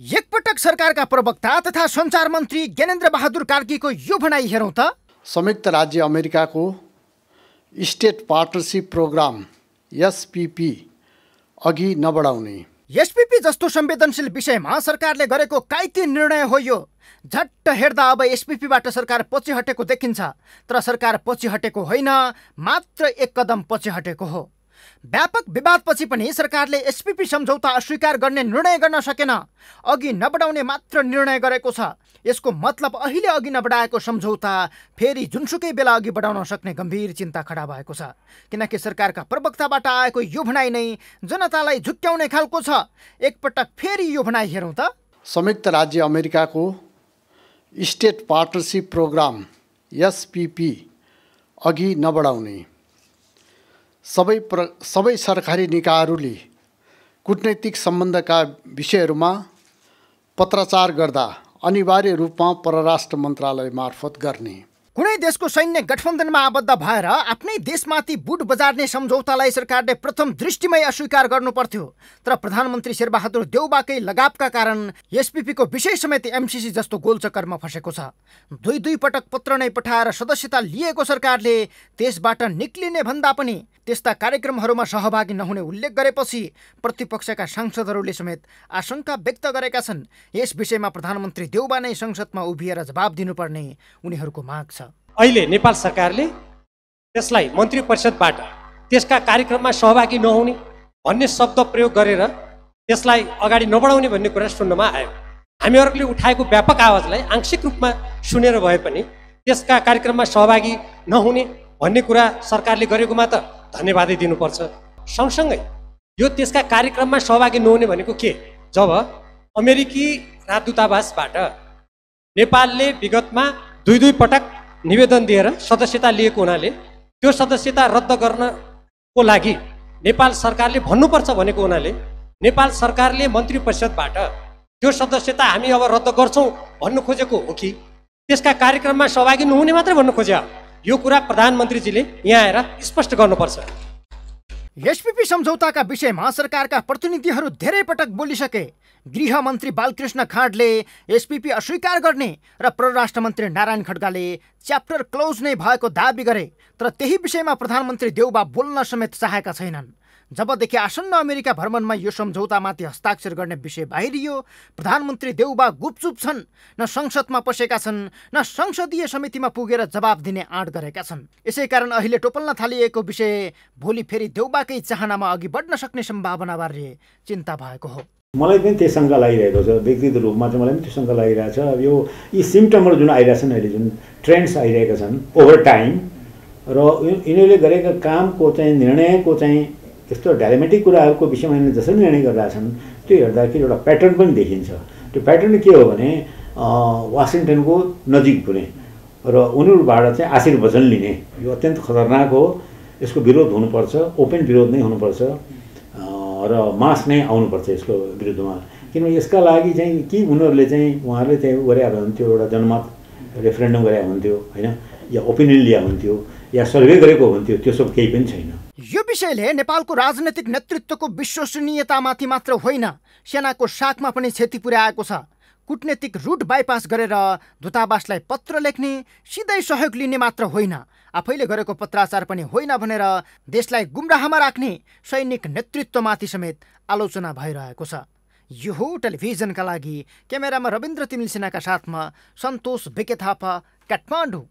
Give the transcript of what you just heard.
एकपटक सरकारका प्रवक्ता तथा सञ्चार मन्त्री ज्ञानेन्द्र बहादुर कार्कीको यो भनाइ हेरौँ त संयुक्त राज्य अमेरिकाको स्टेट पार्टनरसिप प्रोग्राम एसपिपी अघि नबढाउने एसपिपी जस्तो संवेदनशील विषयमा सरकारले गरेको काइती निर्णय हो यो झट्ट हेर्दा अब एसपिपीबाट सरकार पछि हटेको देखिन्छ तर सरकार पछि हटेको होइन मात्र एक कदम पछि हटेको हो व्यापक विवादपछि पनि सरकारले एसपिपी सम्झौता अस्वीकार गर्ने निर्णय गर्न सकेन अघि नबढाउने मात्र निर्णय गरेको छ यसको मतलब अहिले अघि नबढाएको सम्झौता फेरि जुनसुकै बेला अघि बढाउन सक्ने गम्भीर चिन्ता खडा भएको छ किनकि सरकारका प्रवक्ताबाट आएको यो भनाइ नै जनतालाई झुक्क्याउने खालको छ एकपटक फेरि यो भनाइ हेरौँ त संयुक्त राज्य अमेरिकाको स्टेट पार्टनरसिप प्रोग्राम एसपिपी अघि नबढाउने सबै प्र सबै सरकारी निकायहरूले कुटनैतिक सम्बन्धका विषयहरूमा पत्राचार गर्दा अनिवार्य रूपमा परराष्ट्र मन्त्रालय मार्फत गर्ने कुनै देशको सैन्य गठबन्धनमा आबद्ध भएर आफ्नै देशमाथि बुट बजार्ने सम्झौतालाई सरकारले प्रथम दृष्टिमै अस्वीकार गर्नुपर्थ्यो तर प्रधानमन्त्री शेरबहादुर देउबाकै लगावका कारण एसपिपीको विषय समेत एमसिसी जस्तो गोलचक्करमा फँसेको छ दुई दुई पटक पत्र नै पठाएर सदस्यता लिएको सरकारले देशबाट निक्लिने भन्दा पनि त्यस्ता कार्यक्रमहरूमा सहभागी नहुने उल्लेख गरेपछि प्रतिपक्षका सांसदहरूले समेत आशंका व्यक्त गरेका छन् यस विषयमा प्रधानमन्त्री देउबा नै संसदमा उभिएर जवाब दिनुपर्ने उनीहरूको माग छ अहिले नेपाल सरकारले त्यसलाई मन्त्री परिषदबाट त्यसका कार्यक्रममा सहभागी नहुने भन्ने शब्द प्रयोग गरेर त्यसलाई अगाडि नबढाउने भन्ने कुरा सुन्नमा आयो हामीहरूले उठाएको व्यापक आवाजलाई आंशिक रूपमा सुनेर भए पनि त्यसका कार्यक्रममा सहभागी नहुने भन्ने कुरा सरकारले गरेकोमा त धन्यवादै दिनुपर्छ सँगसँगै यो त्यसका कार्यक्रममा सहभागी नहुने भनेको के जब अमेरिकी राजदूतावासबाट नेपालले विगतमा दुई दुई पटक निवेदन दिएर सदस्यता लिएको हुनाले त्यो सदस्यता रद्द गर्नको लागि नेपाल सरकारले भन्नुपर्छ भनेको हुनाले नेपाल सरकारले मन्त्री परिषदबाट त्यो सदस्यता हामी अब रद्द गर्छौँ भन्नु खोजेको हो कि त्यसका कार्यक्रममा सहभागी नहुने मात्रै भन्नु खोज्यो यो कुरा प्रधानमन्त्रीजीले यहाँ आएर स्पष्ट गर्नुपर्छ एसपिपी सम्झौताका विषयमा सरकारका प्रतिनिधिहरू धेरै पटक बोलिसके गृह मन्त्री बालकृष्ण खाँडले एसपिपी अस्वीकार गर्ने र परराष्ट्र मन्त्री नारायण खड्गाले च्याप्टर क्लोज नै भएको दावी गरे तर त्यही विषयमा प्रधानमन्त्री देउबा बोल्न समेत चाहेका छैनन् जबदेखि आसन्न अमेरिका भ्रमणमा यो सम्झौतामाथि हस्ताक्षर गर्ने विषय बाहिरियो प्रधानमन्त्री देउबा गुपचुप छन् न संसदमा पसेका छन् न संसदीय समितिमा पुगेर जवाब दिने आँट गरेका छन् यसै कारण अहिले टोपल्न थालिएको विषय भोलि फेरि देउबाकै चाहनामा अघि बढ्न सक्ने सम्भावनाबारे चिन्ता भएको हो मलाई पनि त्यही शङ्का लागिरहेको छ व्यक्तिगत रूपमा चाहिँ मलाई पनि त्यो शङ्का लागिरहेको छ अब यो यी सिम्टमहरू जुन आइरहेछन् अहिले जुन ट्रेन्ड्स आइरहेका छन् ओभर टाइम र यिनीहरूले गरेका कामको चाहिँ निर्णयको चाहिँ यस्तो डायमेटिक कुराहरूको विषयमा यिनीहरूले जसरी निर्णय गरिरहेछन् त्यो हेर्दाखेरि एउटा प्याटर्न पनि देखिन्छ त्यो प्याटर्न के हो भने वासिङटनको नजिक हुने र उनीहरूबाट चाहिँ आशीर्वचन लिने यो अत्यन्त खतरनाक हो यसको विरोध हुनुपर्छ ओपन विरोध नै हुनुपर्छ र मास नै आउनुपर्छ यसको विरुद्धमा किनभने यसका लागि चाहिँ कि उनीहरूले चाहिँ उहाँहरूले चाहिँ गरे हुन्थ्यो एउटा जनमत रेफरेन्डम गरे हुन्थ्यो होइन या ओपिनियन ल्या हुन्थ्यो या सर्वे गरेको हुन्थ्यो त्यो सब केही पनि छैन यो विषयले नेपालको राजनैतिक नेतृत्वको विश्वसनीयतामाथि मात्र होइन सेनाको साखमा पनि क्षति पुर्याएको छ कुटनीतिक रुट बाइपास गरेर दूतावासलाई पत्र लेख्ने सिधै सहयोग लिने मात्र होइन आफैले गरेको पत्राचार पनि होइन भनेर देशलाई गुमराहमा राख्ने सैनिक नेतृत्वमाथि समेत आलोचना भइरहेको छ यो हो टेलिभिजनका लागि क्यामेरामा रविन्द्र तिमिल सिन्हाका साथमा सन्तोष बेके थापा काठमाडौँ